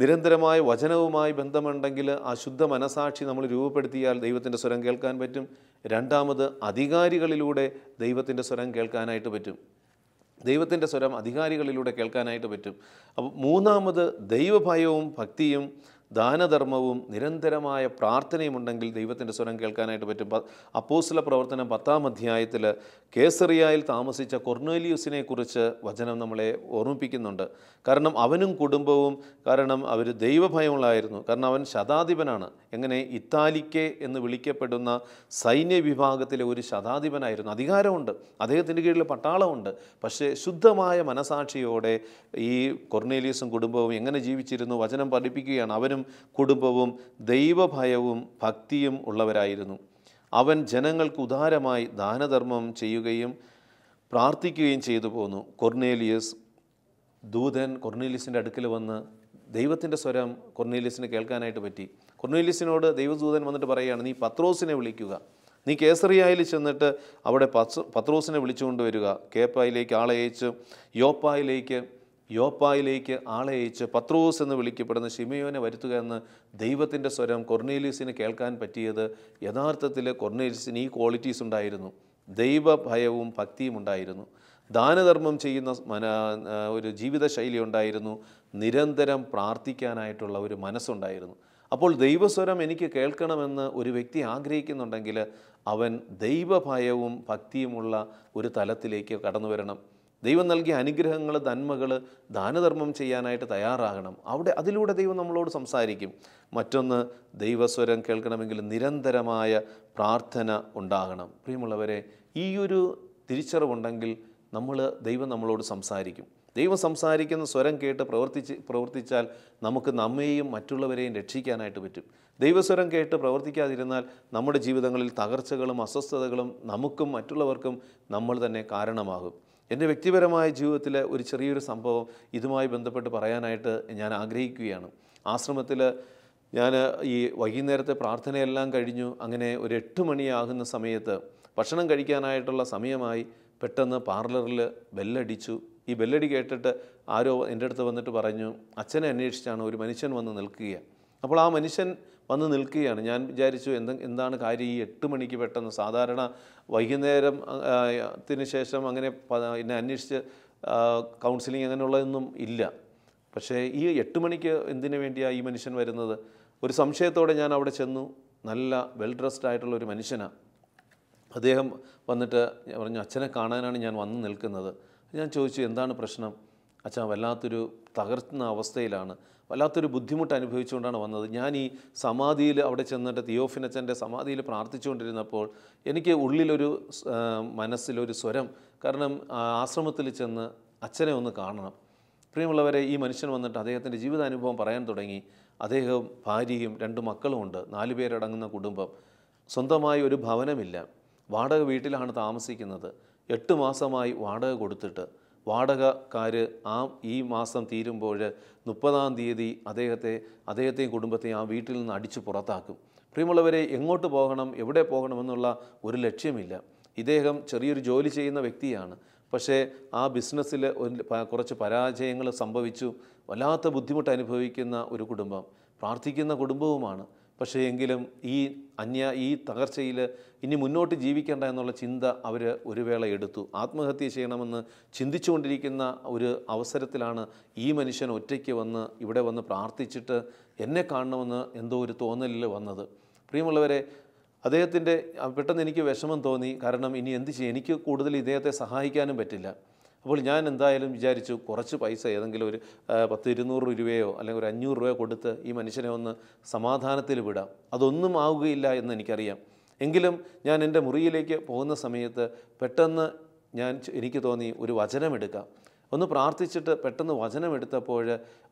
നിരന്തരമായ വചനവുമായി ബന്ധമുണ്ടെങ്കിൽ ആ ശുദ്ധ മനസാക്ഷി നമ്മൾ രൂപപ്പെടുത്തിയാൽ ദൈവത്തിൻ്റെ സ്വരം കേൾക്കാൻ പറ്റും രണ്ടാമത് അധികാരികളിലൂടെ ദൈവത്തിൻ്റെ സ്വരം കേൾക്കാനായിട്ട് പറ്റും ദൈവത്തിൻ്റെ സ്വരം അധികാരികളിലൂടെ കേൾക്കാനായിട്ട് പറ്റും അപ്പോൾ മൂന്നാമത് ദൈവഭയവും ഭക്തിയും ദാനധർമ്മവും നിരന്തരമായ പ്രാർത്ഥനയും ഉണ്ടെങ്കിൽ ദൈവത്തിൻ്റെ സ്വരം കേൾക്കാനായിട്ട് പറ്റും അപ്പോസ്ല പ്രവർത്തനം പത്താം അധ്യായത്തിൽ കേസറിയായിൽ താമസിച്ച കൊർണേലിയൂസിനെ കുറിച്ച് വചനം നമ്മളെ ഓർമ്മിപ്പിക്കുന്നുണ്ട് കാരണം അവനും കുടുംബവും കാരണം അവർ ദൈവഭയമുള്ളായിരുന്നു കാരണം അവൻ ശതാധിപനാണ് എങ്ങനെ ഇത്താലിക്കെ എന്ന് വിളിക്കപ്പെടുന്ന സൈന്യ വിഭാഗത്തിലെ ഒരു ശതാധിപനായിരുന്നു അധികാരമുണ്ട് അദ്ദേഹത്തിൻ്റെ കീഴിൽ പട്ടാളമുണ്ട് പക്ഷേ ശുദ്ധമായ മനസാക്ഷിയോടെ ഈ കൊർണേലിയസും കുടുംബവും എങ്ങനെ ജീവിച്ചിരുന്നു വചനം പഠിപ്പിക്കുകയാണ് അവനും അവനും കുടുംബവും ദൈവഭയവും ഭക്തിയും ഉള്ളവരായിരുന്നു അവൻ ജനങ്ങൾക്ക് ഉദാരമായി ദാനധർമ്മം ചെയ്യുകയും പ്രാർത്ഥിക്കുകയും ചെയ്തു പോന്നു കൊർണേലിയസ് ദൂതൻ കൊർണേലിയസിൻ്റെ അടുക്കൽ വന്ന് ദൈവത്തിൻ്റെ സ്വരം കൊർണേലിയസിന് കേൾക്കാനായിട്ട് പറ്റി കൊർണേലിയസിനോട് ദൈവദൂതൻ വന്നിട്ട് പറയുകയാണ് നീ പത്രോസിനെ വിളിക്കുക നീ കേസറിയായിൽ ചെന്നിട്ട് അവിടെ പത്രോസിനെ വിളിച്ചുകൊണ്ട് വരിക കേപ്പായിലേക്ക് ആളയച്ച് യോപ്പായിലേക്ക് യോപ്പായിലേക്ക് ആളെ അയച്ച് പത്രോസ് എന്ന് വിളിക്കപ്പെടുന്ന ഷിമയോനെ വരുത്തുക എന്ന് ദൈവത്തിൻ്റെ സ്വരം കൊർണേലിയസിന് കേൾക്കാൻ പറ്റിയത് യഥാർത്ഥത്തിൽ കൊർണേലിയസിന് ഈ ക്വാളിറ്റീസ് ഉണ്ടായിരുന്നു ദൈവഭയവും ഭക്തിയും ഉണ്ടായിരുന്നു ദാനധർമ്മം ചെയ്യുന്ന മന ഒരു ജീവിതശൈലി ഉണ്ടായിരുന്നു നിരന്തരം പ്രാർത്ഥിക്കാനായിട്ടുള്ള ഒരു മനസ്സുണ്ടായിരുന്നു അപ്പോൾ ദൈവസ്വരം എനിക്ക് കേൾക്കണമെന്ന് ഒരു വ്യക്തി ആഗ്രഹിക്കുന്നുണ്ടെങ്കിൽ അവൻ ദൈവഭയവും ഭക്തിയുമുള്ള ഒരു തലത്തിലേക്ക് കടന്നു വരണം ദൈവം നൽകിയ അനുഗ്രഹങ്ങൾ നന്മകൾ ദാനധർമ്മം ചെയ്യാനായിട്ട് തയ്യാറാകണം അവിടെ അതിലൂടെ ദൈവം നമ്മളോട് സംസാരിക്കും മറ്റൊന്ന് ദൈവസ്വരം കേൾക്കണമെങ്കിൽ നിരന്തരമായ പ്രാർത്ഥന ഉണ്ടാകണം പ്രിയമുള്ളവരെ ഈ ഒരു തിരിച്ചറിവുണ്ടെങ്കിൽ നമ്മൾ ദൈവം നമ്മളോട് സംസാരിക്കും ദൈവം സംസാരിക്കുന്ന സ്വരം കേട്ട് പ്രവർത്തിച്ച് പ്രവർത്തിച്ചാൽ നമുക്ക് നമ്മെയും മറ്റുള്ളവരെയും രക്ഷിക്കാനായിട്ട് പറ്റും ദൈവസ്വരം കേട്ട് പ്രവർത്തിക്കാതിരുന്നാൽ നമ്മുടെ ജീവിതങ്ങളിൽ തകർച്ചകളും അസ്വസ്ഥതകളും നമുക്കും മറ്റുള്ളവർക്കും നമ്മൾ തന്നെ കാരണമാകും എൻ്റെ വ്യക്തിപരമായ ജീവിതത്തിലെ ഒരു ചെറിയൊരു സംഭവം ഇതുമായി ബന്ധപ്പെട്ട് പറയാനായിട്ട് ഞാൻ ആഗ്രഹിക്കുകയാണ് ആശ്രമത്തിൽ ഞാൻ ഈ വൈകുന്നേരത്തെ പ്രാർത്ഥനയെല്ലാം കഴിഞ്ഞു അങ്ങനെ ഒരു എട്ട് മണിയാകുന്ന സമയത്ത് ഭക്ഷണം കഴിക്കാനായിട്ടുള്ള സമയമായി പെട്ടെന്ന് പാർലറിൽ ബെല്ലടിച്ചു ഈ ബെല്ലടി കേട്ടിട്ട് ആരോ എൻ്റെ അടുത്ത് വന്നിട്ട് പറഞ്ഞു അച്ഛനെ അന്വേഷിച്ചാണ് ഒരു മനുഷ്യൻ വന്ന് നിൽക്കുക അപ്പോൾ ആ മനുഷ്യൻ വന്ന് നിൽക്കുകയാണ് ഞാൻ വിചാരിച്ചു എന്ത് എന്താണ് കാര്യം ഈ എട്ട് മണിക്ക് പെട്ടെന്ന് സാധാരണ വൈകുന്നേരം ത്തിന് ശേഷം അങ്ങനെ എന്നെ അന്വേഷിച്ച് കൗൺസിലിംഗ് അങ്ങനെയുള്ളതൊന്നും ഇല്ല പക്ഷേ ഈ എട്ട് മണിക്ക് എന്തിനു വേണ്ടിയാണ് ഈ മനുഷ്യൻ വരുന്നത് ഒരു സംശയത്തോടെ ഞാൻ അവിടെ ചെന്നു നല്ല വെൽ ഡ്രസ്ഡ് ആയിട്ടുള്ള ഒരു മനുഷ്യനാണ് അദ്ദേഹം വന്നിട്ട് ഞാൻ പറഞ്ഞു അച്ഛനെ കാണാനാണ് ഞാൻ വന്ന് നിൽക്കുന്നത് ഞാൻ ചോദിച്ചു എന്താണ് പ്രശ്നം അച്ഛൻ വല്ലാത്തൊരു തകർത്തുന്ന അവസ്ഥയിലാണ് വല്ലാത്തൊരു ബുദ്ധിമുട്ട് അനുഭവിച്ചുകൊണ്ടാണ് വന്നത് ഞാൻ ഈ സമാധിയിൽ അവിടെ ചെന്നിട്ട് തിയോഫിനച്ചൻ്റെ സമാധിയിൽ പ്രാർത്ഥിച്ചുകൊണ്ടിരുന്നപ്പോൾ എനിക്ക് ഉള്ളിലൊരു മനസ്സിലൊരു സ്വരം കാരണം ആശ്രമത്തിൽ ചെന്ന് അച്ഛനെ ഒന്ന് കാണണം പ്രിയമുള്ളവരെ ഈ മനുഷ്യൻ വന്നിട്ട് അദ്ദേഹത്തിൻ്റെ ജീവിതാനുഭവം പറയാൻ തുടങ്ങി അദ്ദേഹം ഭാര്യയും രണ്ട് മക്കളുമുണ്ട് നാലു പേരടങ്ങുന്ന കുടുംബം സ്വന്തമായി ഒരു ഭവനമില്ല വാടക വീട്ടിലാണ് താമസിക്കുന്നത് എട്ട് മാസമായി വാടക കൊടുത്തിട്ട് വാടകക്കാർ ആ ഈ മാസം തീരുമ്പോൾ മുപ്പതാം തീയതി അദ്ദേഹത്തെ അദ്ദേഹത്തെയും കുടുംബത്തെയും ആ വീട്ടിൽ നിന്ന് അടിച്ചു പുറത്താക്കും പ്രിയമുള്ളവരെ എങ്ങോട്ട് പോകണം എവിടെ പോകണമെന്നുള്ള ഒരു ലക്ഷ്യമില്ല ഇദ്ദേഹം ചെറിയൊരു ജോലി ചെയ്യുന്ന വ്യക്തിയാണ് പക്ഷേ ആ ബിസിനസ്സിൽ കുറച്ച് പരാജയങ്ങൾ സംഭവിച്ചു വല്ലാത്ത ബുദ്ധിമുട്ട് അനുഭവിക്കുന്ന ഒരു കുടുംബം പ്രാർത്ഥിക്കുന്ന കുടുംബവുമാണ് പക്ഷേ എങ്കിലും ഈ അന്യ ഈ തകർച്ചയിൽ ഇനി മുന്നോട്ട് ജീവിക്കേണ്ട എന്നുള്ള ചിന്ത അവർ ഒരു വേള എടുത്തു ആത്മഹത്യ ചെയ്യണമെന്ന് ചിന്തിച്ചുകൊണ്ടിരിക്കുന്ന ഒരു അവസരത്തിലാണ് ഈ മനുഷ്യൻ ഒറ്റയ്ക്ക് വന്ന് ഇവിടെ വന്ന് പ്രാർത്ഥിച്ചിട്ട് എന്നെ കാണണമെന്ന് എന്തോ ഒരു തോന്നലിൽ വന്നത് പ്രിയമുള്ളവരെ അദ്ദേഹത്തിൻ്റെ പെട്ടെന്ന് എനിക്ക് വിഷമം തോന്നി കാരണം ഇനി എന്ത് ചെയ്യും എനിക്ക് കൂടുതൽ ഇദ്ദേഹത്തെ സഹായിക്കാനും പറ്റില്ല അപ്പോൾ ഞാൻ എന്തായാലും വിചാരിച്ചു കുറച്ച് പൈസ ഏതെങ്കിലും ഒരു പത്ത് ഇരുന്നൂറ് രൂപയോ അല്ലെങ്കിൽ ഒരു അഞ്ഞൂറ് രൂപയോ കൊടുത്ത് ഈ മനുഷ്യനെ ഒന്ന് സമാധാനത്തിൽ വിടാം അതൊന്നും ആവുകയില്ല എന്ന് എനിക്കറിയാം എങ്കിലും ഞാൻ എൻ്റെ മുറിയിലേക്ക് പോകുന്ന സമയത്ത് പെട്ടെന്ന് ഞാൻ എനിക്ക് തോന്നി ഒരു വചനം എടുക്കാം ഒന്ന് പ്രാർത്ഥിച്ചിട്ട് പെട്ടെന്ന് വചനമെടുത്തപ്പോൾ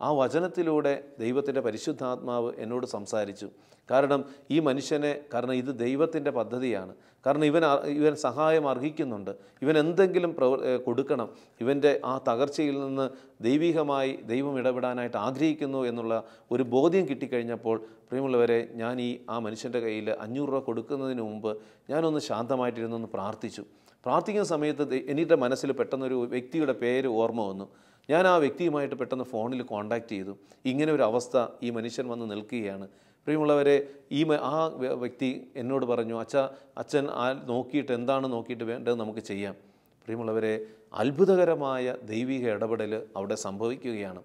ആ വചനത്തിലൂടെ ദൈവത്തിൻ്റെ പരിശുദ്ധാത്മാവ് എന്നോട് സംസാരിച്ചു കാരണം ഈ മനുഷ്യനെ കാരണം ഇത് ദൈവത്തിൻ്റെ പദ്ധതിയാണ് കാരണം ഇവൻ ഇവൻ സഹായം അർഹിക്കുന്നുണ്ട് ഇവൻ എന്തെങ്കിലും പ്രവർ കൊടുക്കണം ഇവൻ്റെ ആ തകർച്ചയിൽ നിന്ന് ദൈവികമായി ദൈവം ഇടപെടാനായിട്ട് ആഗ്രഹിക്കുന്നു എന്നുള്ള ഒരു ബോധ്യം കിട്ടിക്കഴിഞ്ഞപ്പോൾ പ്രിയമുള്ളവരെ ഞാൻ ഈ ആ മനുഷ്യൻ്റെ കയ്യിൽ അഞ്ഞൂറ് രൂപ കൊടുക്കുന്നതിന് മുമ്പ് ഞാനൊന്ന് ശാന്തമായിട്ടിരുന്നൊന്ന് പ്രാർത്ഥിച്ചു പ്രാർത്ഥിക്കുന്ന സമയത്ത് എനിക്ക് മനസ്സിൽ പെട്ടെന്നൊരു വ്യക്തിയുടെ പേര് ഓർമ്മ വന്നു ഞാൻ ആ വ്യക്തിയുമായിട്ട് പെട്ടെന്ന് ഫോണിൽ കോൺടാക്റ്റ് ചെയ്തു ഇങ്ങനെ ഒരു അവസ്ഥ ഈ മനുഷ്യൻ വന്ന് നിൽക്കുകയാണ് പ്രിയമുള്ളവരെ ഈ ആ വ്യക്തി എന്നോട് പറഞ്ഞു അച്ഛ അച്ഛൻ ആ നോക്കിയിട്ട് എന്താണ് നോക്കിയിട്ട് വേണ്ടത് നമുക്ക് ചെയ്യാം പ്രിയമുള്ളവരെ അത്ഭുതകരമായ ദൈവിക ഇടപെടൽ അവിടെ സംഭവിക്കുകയാണ്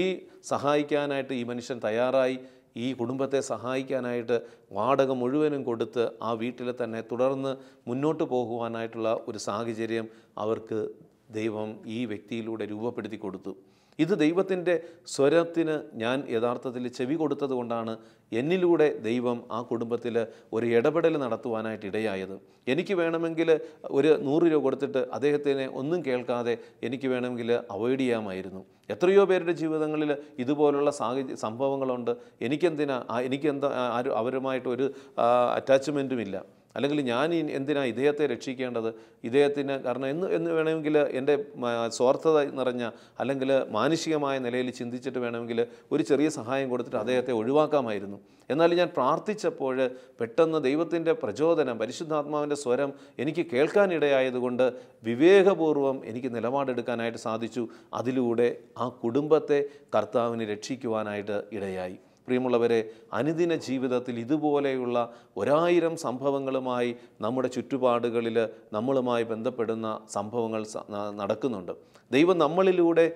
ഈ സഹായിക്കാനായിട്ട് ഈ മനുഷ്യൻ തയ്യാറായി ഈ കുടുംബത്തെ സഹായിക്കാനായിട്ട് വാടക മുഴുവനും കൊടുത്ത് ആ വീട്ടിൽ തന്നെ തുടർന്ന് മുന്നോട്ട് പോകുവാനായിട്ടുള്ള ഒരു സാഹചര്യം അവർക്ക് ദൈവം ഈ വ്യക്തിയിലൂടെ രൂപപ്പെടുത്തി കൊടുത്തു ഇത് ദൈവത്തിൻ്റെ സ്വരത്തിന് ഞാൻ യഥാർത്ഥത്തിൽ ചെവി കൊടുത്തത് കൊണ്ടാണ് എന്നിലൂടെ ദൈവം ആ കുടുംബത്തിൽ ഒരു ഇടപെടൽ നടത്തുവാനായിട്ട് ഇടയായത് എനിക്ക് വേണമെങ്കിൽ ഒരു നൂറ് രൂപ കൊടുത്തിട്ട് അദ്ദേഹത്തിനെ ഒന്നും കേൾക്കാതെ എനിക്ക് വേണമെങ്കിൽ അവോയ്ഡ് ചെയ്യാമായിരുന്നു എത്രയോ പേരുടെ ജീവിതങ്ങളിൽ ഇതുപോലുള്ള സാഹചര്യ സംഭവങ്ങളുണ്ട് എനിക്കെന്തിനാ എനിക്കെന്താ ആരും അവരുമായിട്ട് ഒരു അറ്റാച്ച്മെൻറ്റുമില്ല അല്ലെങ്കിൽ ഞാൻ എന്തിനാ ഇദ്ദേഹത്തെ രക്ഷിക്കേണ്ടത് ഇദ്ദേഹത്തിന് കാരണം എന്ന് എന്ന് വേണമെങ്കിൽ എൻ്റെ സ്വാർത്ഥത നിറഞ്ഞ അല്ലെങ്കിൽ മാനുഷികമായ നിലയിൽ ചിന്തിച്ചിട്ട് വേണമെങ്കിൽ ഒരു ചെറിയ സഹായം കൊടുത്തിട്ട് അദ്ദേഹത്തെ ഒഴിവാക്കാമായിരുന്നു എന്നാൽ ഞാൻ പ്രാർത്ഥിച്ചപ്പോൾ പെട്ടെന്ന് ദൈവത്തിൻ്റെ പ്രചോദനം പരിശുദ്ധാത്മാവിൻ്റെ സ്വരം എനിക്ക് കേൾക്കാനിടയായതുകൊണ്ട് വിവേകപൂർവ്വം എനിക്ക് നിലപാടെടുക്കാനായിട്ട് സാധിച്ചു അതിലൂടെ ആ കുടുംബത്തെ കർത്താവിന് രക്ഷിക്കുവാനായിട്ട് ഇടയായി പ്രിയമുള്ളവരെ അനുദിന ജീവിതത്തിൽ ഇതുപോലെയുള്ള ഒരായിരം സംഭവങ്ങളുമായി നമ്മുടെ ചുറ്റുപാടുകളിൽ നമ്മളുമായി ബന്ധപ്പെടുന്ന സംഭവങ്ങൾ നടക്കുന്നുണ്ട് ദൈവം നമ്മളിലൂടെ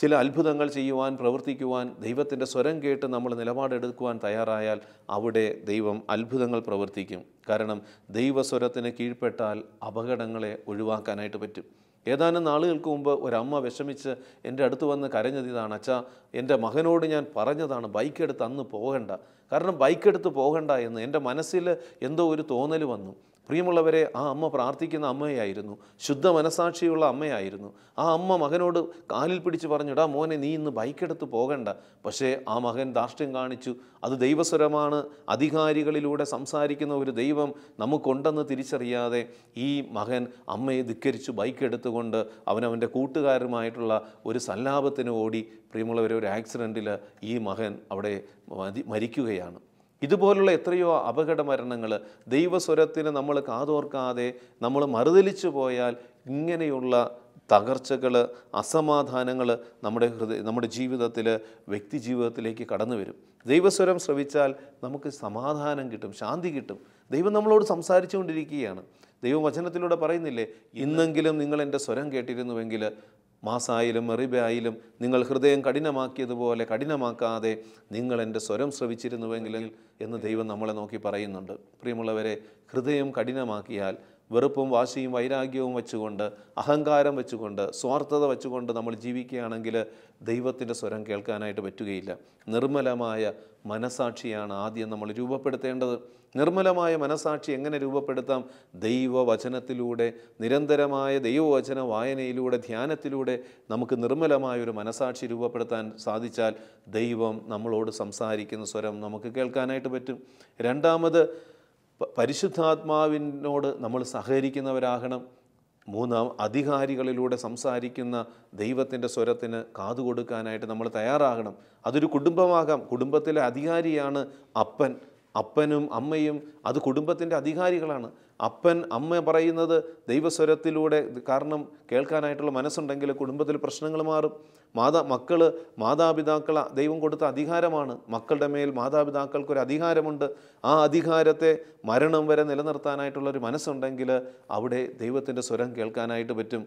ചില അത്ഭുതങ്ങൾ ചെയ്യുവാൻ പ്രവർത്തിക്കുവാൻ ദൈവത്തിൻ്റെ സ്വരം കേട്ട് നമ്മൾ നിലപാടെടുക്കുവാൻ തയ്യാറായാൽ അവിടെ ദൈവം അത്ഭുതങ്ങൾ പ്രവർത്തിക്കും കാരണം ദൈവസ്വരത്തിന് കീഴ്പ്പെട്ടാൽ അപകടങ്ങളെ ഒഴിവാക്കാനായിട്ട് പറ്റും ഏതാനും നാളുകൾക്ക് മുമ്പ് ഒരമ്മ വിഷമിച്ച് എൻ്റെ അടുത്ത് വന്ന് കരഞ്ഞത് ഇതാണ് അച്ഛാ എൻ്റെ മകനോട് ഞാൻ പറഞ്ഞതാണ് ബൈക്ക് എടുത്ത് അന്ന് പോകണ്ട കാരണം ബൈക്ക് എടുത്ത് പോകണ്ട എന്ന് എൻ്റെ മനസ്സിൽ എന്തോ ഒരു തോന്നൽ വന്നു പ്രിയമുള്ളവരെ ആ അമ്മ പ്രാർത്ഥിക്കുന്ന അമ്മയായിരുന്നു ശുദ്ധ മനസാക്ഷിയുള്ള അമ്മയായിരുന്നു ആ അമ്മ മകനോട് കാലിൽ പിടിച്ച് പറഞ്ഞിടാ മോനെ നീ ഇന്ന് ബൈക്കെടുത്ത് പോകണ്ട പക്ഷേ ആ മകൻ ധാർഷ്ട്യം കാണിച്ചു അത് ദൈവസ്വരമാണ് അധികാരികളിലൂടെ സംസാരിക്കുന്ന ഒരു ദൈവം നമുക്കുണ്ടെന്ന് തിരിച്ചറിയാതെ ഈ മകൻ അമ്മയെ ധിക്കരിച്ച് ബൈക്കെടുത്തുകൊണ്ട് അവനവൻ്റെ കൂട്ടുകാരുമായിട്ടുള്ള ഒരു സല്ലാപത്തിന് ഓടി പ്രിയമുള്ളവരെ ഒരു ആക്സിഡൻറ്റിൽ ഈ മകൻ അവിടെ മരിക്കുകയാണ് ഇതുപോലുള്ള എത്രയോ അപകട മരണങ്ങൾ ദൈവസ്വരത്തിന് നമ്മൾ കാതോർക്കാതെ നമ്മൾ മറുതലിച്ചു പോയാൽ ഇങ്ങനെയുള്ള തകർച്ചകൾ അസമാധാനങ്ങൾ നമ്മുടെ ഹൃദയ നമ്മുടെ ജീവിതത്തിൽ വ്യക്തി ജീവിതത്തിലേക്ക് കടന്നു വരും ദൈവസ്വരം ശ്രവിച്ചാൽ നമുക്ക് സമാധാനം കിട്ടും ശാന്തി കിട്ടും ദൈവം നമ്മളോട് സംസാരിച്ചുകൊണ്ടിരിക്കുകയാണ് ദൈവവചനത്തിലൂടെ പറയുന്നില്ലേ ഇന്നെങ്കിലും നിങ്ങൾ എൻ്റെ സ്വരം കേട്ടിരുന്നുവെങ്കിൽ മാസായാലും റിബായിലും നിങ്ങൾ ഹൃദയം കഠിനമാക്കിയതുപോലെ കഠിനമാക്കാതെ നിങ്ങൾ എൻ്റെ സ്വരം ശ്രവിച്ചിരുന്നുവെങ്കിൽ എന്ന് ദൈവം നമ്മളെ നോക്കി പറയുന്നുണ്ട് പ്രിയമുള്ളവരെ ഹൃദയം കഠിനമാക്കിയാൽ വെറുപ്പും വാശിയും വൈരാഗ്യവും വെച്ചുകൊണ്ട് അഹങ്കാരം വെച്ചുകൊണ്ട് സ്വാർത്ഥത വെച്ചുകൊണ്ട് നമ്മൾ ജീവിക്കുകയാണെങ്കിൽ ദൈവത്തിൻ്റെ സ്വരം കേൾക്കാനായിട്ട് പറ്റുകയില്ല നിർമ്മലമായ മനസാക്ഷിയാണ് ആദ്യം നമ്മൾ രൂപപ്പെടുത്തേണ്ടത് നിർമ്മലമായ മനസാക്ഷി എങ്ങനെ രൂപപ്പെടുത്താം ദൈവവചനത്തിലൂടെ നിരന്തരമായ ദൈവവചന വായനയിലൂടെ ധ്യാനത്തിലൂടെ നമുക്ക് നിർമ്മലമായ ഒരു മനസാക്ഷി രൂപപ്പെടുത്താൻ സാധിച്ചാൽ ദൈവം നമ്മളോട് സംസാരിക്കുന്ന സ്വരം നമുക്ക് കേൾക്കാനായിട്ട് പറ്റും രണ്ടാമത് പരിശുദ്ധാത്മാവിനോട് നമ്മൾ സഹകരിക്കുന്നവരാകണം മൂന്നാം അധികാരികളിലൂടെ സംസാരിക്കുന്ന ദൈവത്തിൻ്റെ സ്വരത്തിന് കാതുകൊടുക്കാനായിട്ട് നമ്മൾ തയ്യാറാകണം അതൊരു കുടുംബമാകാം കുടുംബത്തിലെ അധികാരിയാണ് അപ്പൻ അപ്പനും അമ്മയും അത് കുടുംബത്തിൻ്റെ അധികാരികളാണ് അപ്പൻ അമ്മ പറയുന്നത് ദൈവസ്വരത്തിലൂടെ കാരണം കേൾക്കാനായിട്ടുള്ള മനസ്സുണ്ടെങ്കിൽ കുടുംബത്തിൽ പ്രശ്നങ്ങൾ മാറും മാതാ മക്കൾ മാതാപിതാക്കൾ ദൈവം കൊടുത്ത അധികാരമാണ് മക്കളുടെ മേൽ മാതാപിതാക്കൾക്കൊരു അധികാരമുണ്ട് ആ അധികാരത്തെ മരണം വരെ നിലനിർത്താനായിട്ടുള്ളൊരു മനസ്സുണ്ടെങ്കിൽ അവിടെ ദൈവത്തിൻ്റെ സ്വരം കേൾക്കാനായിട്ട് പറ്റും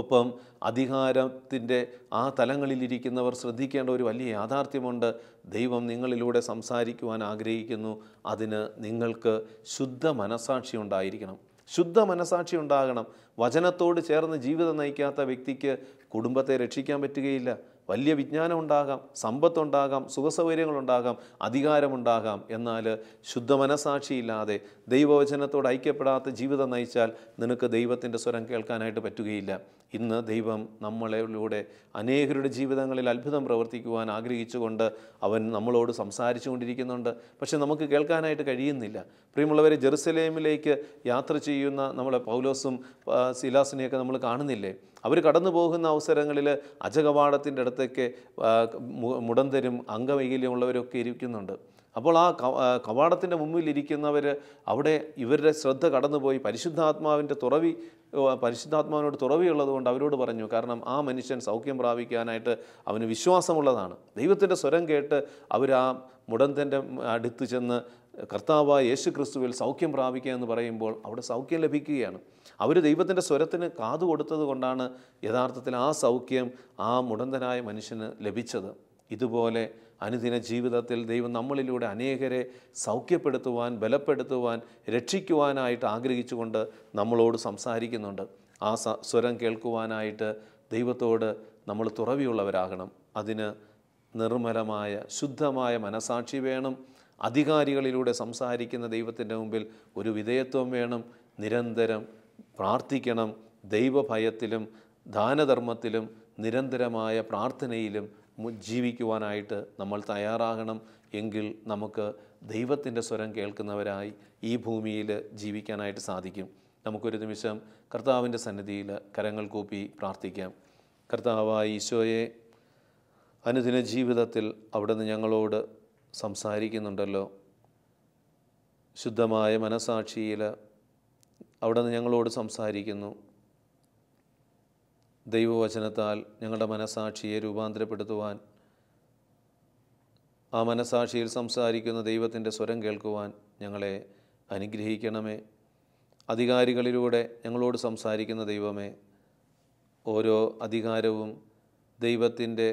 ഒപ്പം അധികാരത്തിൻ്റെ ആ തലങ്ങളിലിരിക്കുന്നവർ ശ്രദ്ധിക്കേണ്ട ഒരു വലിയ യാഥാർത്ഥ്യമുണ്ട് ദൈവം നിങ്ങളിലൂടെ സംസാരിക്കുവാൻ ആഗ്രഹിക്കുന്നു അതിന് നിങ്ങൾക്ക് ശുദ്ധ മനസാക്ഷി ഉണ്ടായിരിക്കണം ശുദ്ധ മനസാക്ഷി ഉണ്ടാകണം വചനത്തോട് ചേർന്ന് ജീവിതം നയിക്കാത്ത വ്യക്തിക്ക് കുടുംബത്തെ രക്ഷിക്കാൻ പറ്റുകയില്ല വലിയ വിജ്ഞാനം ഉണ്ടാകാം സമ്പത്തുണ്ടാകാം സുഖസൗകര്യങ്ങളുണ്ടാകാം അധികാരമുണ്ടാകാം എന്നാൽ ശുദ്ധ മനസാക്ഷിയില്ലാതെ ദൈവവചനത്തോട് ഐക്യപ്പെടാത്ത ജീവിതം നയിച്ചാൽ നിനക്ക് ദൈവത്തിൻ്റെ സ്വരം കേൾക്കാനായിട്ട് പറ്റുകയില്ല ഇന്ന് ദൈവം നമ്മളിലൂടെ അനേകരുടെ ജീവിതങ്ങളിൽ അത്ഭുതം പ്രവർത്തിക്കുവാൻ ആഗ്രഹിച്ചുകൊണ്ട് അവൻ നമ്മളോട് സംസാരിച്ചു കൊണ്ടിരിക്കുന്നുണ്ട് പക്ഷെ നമുക്ക് കേൾക്കാനായിട്ട് കഴിയുന്നില്ല പ്രിയമുള്ളവരെ ജെറുസലേമിലേക്ക് യാത്ര ചെയ്യുന്ന നമ്മളെ പൗലോസും സിലാസിനെയൊക്കെ നമ്മൾ കാണുന്നില്ലേ അവർ കടന്നു പോകുന്ന അവസരങ്ങളിൽ അജകവാടത്തിൻ്റെ അടുത്തേക്ക് മുടന്തരും അംഗവൈകല്യമുള്ളവരൊക്കെ ഇരിക്കുന്നുണ്ട് അപ്പോൾ ആ കവാടത്തിൻ്റെ മുമ്പിൽ ഇരിക്കുന്നവർ അവിടെ ഇവരുടെ ശ്രദ്ധ കടന്നുപോയി പരിശുദ്ധാത്മാവിൻ്റെ തുറവി പരിശുദ്ധാത്മാവിനോട് തുറവിയുള്ളതുകൊണ്ട് അവരോട് പറഞ്ഞു കാരണം ആ മനുഷ്യൻ സൗഖ്യം പ്രാപിക്കാനായിട്ട് അവന് വിശ്വാസമുള്ളതാണ് ദൈവത്തിൻ്റെ സ്വരം കേട്ട് അവർ ആ മുടന്തൻ്റെ അടുത്ത് ചെന്ന് കർത്താവായ യേശു ക്രിസ്തുവിൽ സൗഖ്യം പ്രാപിക്കുക എന്ന് പറയുമ്പോൾ അവിടെ സൗഖ്യം ലഭിക്കുകയാണ് അവർ ദൈവത്തിൻ്റെ സ്വരത്തിന് കാതു കൊടുത്തത് കൊണ്ടാണ് യഥാർത്ഥത്തിൽ ആ സൗഖ്യം ആ മുടന്തനായ മനുഷ്യന് ലഭിച്ചത് ഇതുപോലെ അനുദിന ജീവിതത്തിൽ ദൈവം നമ്മളിലൂടെ അനേകരെ സൗഖ്യപ്പെടുത്തുവാൻ ബലപ്പെടുത്തുവാൻ രക്ഷിക്കുവാനായിട്ട് ആഗ്രഹിച്ചുകൊണ്ട് നമ്മളോട് സംസാരിക്കുന്നുണ്ട് ആ സ്വരം കേൾക്കുവാനായിട്ട് ദൈവത്തോട് നമ്മൾ തുറവിയുള്ളവരാകണം അതിന് നിർമ്മലമായ ശുദ്ധമായ മനസാക്ഷി വേണം അധികാരികളിലൂടെ സംസാരിക്കുന്ന ദൈവത്തിൻ്റെ മുമ്പിൽ ഒരു വിധേയത്വം വേണം നിരന്തരം പ്രാർത്ഥിക്കണം ദൈവഭയത്തിലും ദാനധർമ്മത്തിലും നിരന്തരമായ പ്രാർത്ഥനയിലും ജീവിക്കുവാനായിട്ട് നമ്മൾ തയ്യാറാകണം എങ്കിൽ നമുക്ക് ദൈവത്തിൻ്റെ സ്വരം കേൾക്കുന്നവരായി ഈ ഭൂമിയിൽ ജീവിക്കാനായിട്ട് സാധിക്കും നമുക്കൊരു നിമിഷം കർത്താവിൻ്റെ സന്നിധിയിൽ കരങ്ങൾ കൂപ്പി പ്രാർത്ഥിക്കാം കർത്താവായ ഈശോയെ അനുദിന ജീവിതത്തിൽ അവിടുന്ന് ഞങ്ങളോട് സംസാരിക്കുന്നുണ്ടല്ലോ ശുദ്ധമായ മനസാക്ഷിയിൽ അവിടെ നിന്ന് ഞങ്ങളോട് സംസാരിക്കുന്നു ദൈവവചനത്താൽ ഞങ്ങളുടെ മനസാക്ഷിയെ രൂപാന്തരപ്പെടുത്തുവാൻ ആ മനസാക്ഷിയിൽ സംസാരിക്കുന്ന ദൈവത്തിൻ്റെ സ്വരം കേൾക്കുവാൻ ഞങ്ങളെ അനുഗ്രഹിക്കണമേ അധികാരികളിലൂടെ ഞങ്ങളോട് സംസാരിക്കുന്ന ദൈവമേ ഓരോ അധികാരവും ദൈവത്തിൻ്റെ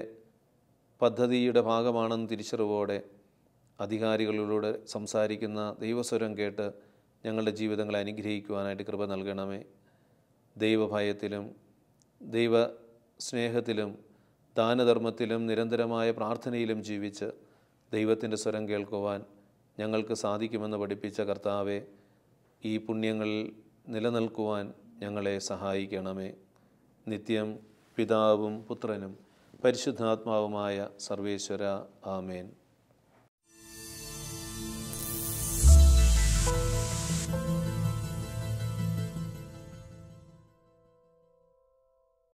പദ്ധതിയുടെ ഭാഗമാണെന്ന് തിരിച്ചറിവോടെ അധികാരികളിലൂടെ സംസാരിക്കുന്ന ദൈവസ്വരം കേട്ട് ഞങ്ങളുടെ ജീവിതങ്ങളെ അനുഗ്രഹിക്കുവാനായിട്ട് കൃപ നൽകണമേ ദൈവഭയത്തിലും ദൈവ സ്നേഹത്തിലും ദാനധർമ്മത്തിലും നിരന്തരമായ പ്രാർത്ഥനയിലും ജീവിച്ച് ദൈവത്തിൻ്റെ സ്വരം കേൾക്കുവാൻ ഞങ്ങൾക്ക് സാധിക്കുമെന്ന് പഠിപ്പിച്ച കർത്താവെ ഈ പുണ്യങ്ങളിൽ നിലനിൽക്കുവാൻ ഞങ്ങളെ സഹായിക്കണമേ നിത്യം പിതാവും പുത്രനും പരിശുദ്ധാത്മാവുമായ സർവേശ്വര ആമേൻ